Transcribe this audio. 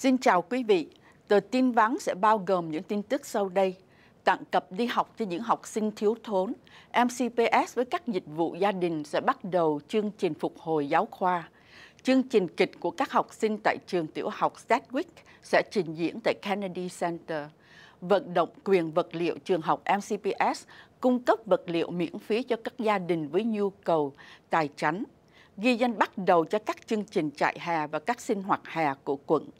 Xin chào quý vị. Tờ tin vắng sẽ bao gồm những tin tức sau đây. Tặng cặp đi học cho những học sinh thiếu thốn. MCPS với các dịch vụ gia đình sẽ bắt đầu chương trình phục hồi giáo khoa. Chương trình kịch của các học sinh tại trường tiểu học Sedgwick sẽ trình diễn tại Kennedy Center. Vận động quyền vật liệu trường học MCPS cung cấp vật liệu miễn phí cho các gia đình với nhu cầu tài chánh. Ghi danh bắt đầu cho các chương trình trại hè và các sinh hoạt hè của quận.